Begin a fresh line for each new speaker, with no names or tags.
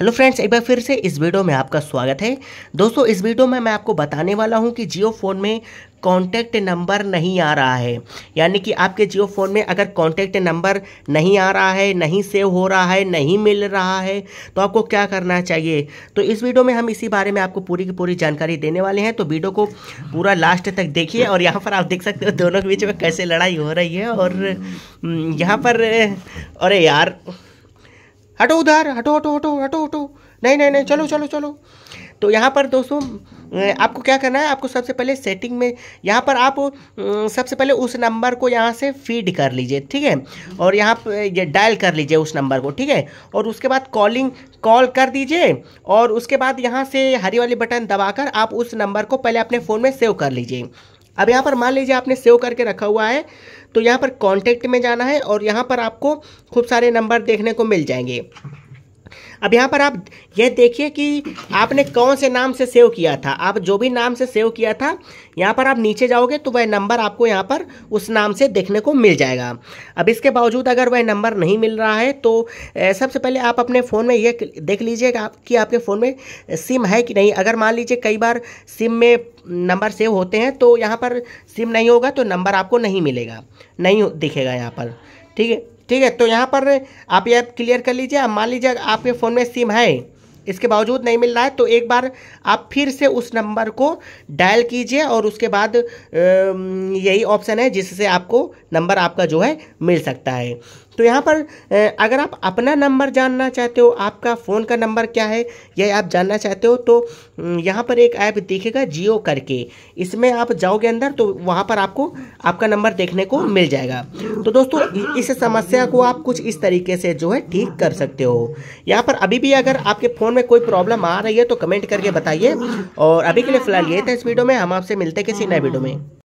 hello friends एक बार फिर से इस वीडियो में आपका स्वागत है दोस्तों इस वीडियो में मैं आपको बताने वाला हूं कि जियो फ़ोन में कॉन्टैक्ट नंबर नहीं आ रहा है यानी कि आपके जियो फ़ोन में अगर कॉन्टैक्ट नंबर नहीं आ रहा है नहीं सेव हो रहा है नहीं मिल रहा है तो आपको क्या करना चाहिए तो इस वीडियो में हम इसी बारे में आपको पूरी की पूरी जानकारी देने वाले हैं तो वीडियो को पूरा लास्ट तक देखिए और यहाँ पर आप देख सकते हो दोनों के बीच में कैसे लड़ाई हो रही है और हम्म, यहाँ पर अरे यार हटो उधर हटो हटो हटो हटो हटो नहीं नहीं नहीं चलो चलो चलो तो यहाँ पर दोस्तों आपको क्या करना है आपको सबसे पहले सेटिंग में यहाँ पर आप सबसे पहले उस नंबर को यहाँ से फीड कर लीजिए ठीक है और यहाँ पर ये डायल कर लीजिए उस नंबर को ठीक है और उसके बाद कॉलिंग कॉल कर दीजिए और उसके बाद यहाँ से हरी वाली बटन दबाकर आप उस नंबर को पहले अपने फ़ोन में सेव कर लीजिए अब यहाँ पर मान लीजिए आपने सेव करके रखा हुआ है तो यहाँ पर कॉन्टेक्ट में जाना है और यहाँ पर आपको खूब सारे नंबर देखने को मिल जाएंगे अब यहाँ पर आप यह देखिए कि आपने कौन से नाम से सेव किया था आप जो भी नाम से सेव किया था यहाँ पर आप नीचे जाओगे तो वह नंबर आपको यहाँ पर उस नाम से देखने को मिल जाएगा अब इसके बावजूद अगर वह नंबर नहीं मिल रहा है तो सबसे पहले आप अपने फ़ोन में यह देख लीजिए कि आपके फ़ोन में सिम है कि नहीं अगर मान लीजिए कई बार सिम में नंबर सेव होते हैं तो यहाँ पर सिम नहीं होगा तो नंबर आपको नहीं मिलेगा नहीं दिखेगा यहाँ पर ठीक है ठीक है तो यहाँ पर आप ऐप क्लियर कर लीजिए मान लीजिए आपके फ़ोन में सिम है इसके बावजूद नहीं मिल रहा है तो एक बार आप फिर से उस नंबर को डायल कीजिए और उसके बाद यही ऑप्शन है जिससे आपको नंबर आपका जो है मिल सकता है तो यहाँ पर अगर आप अपना नंबर जानना चाहते हो आपका फ़ोन का नंबर क्या है यह आप जानना चाहते हो तो यहाँ पर एक ऐप देखेगा जियो करके इसमें आप जाओगे अंदर तो वहाँ पर आपको आपका नंबर देखने को मिल जाएगा तो दोस्तों इस समस्या को आप कुछ इस तरीके से जो है ठीक कर सकते हो यहाँ पर अभी भी अगर आपके फ़ोन में कोई प्रॉब्लम आ रही है तो कमेंट करके बताइए और अभी के लिए फ़िलहाल ये था इस वीडियो में हम आपसे मिलते किसी नए वीडियो में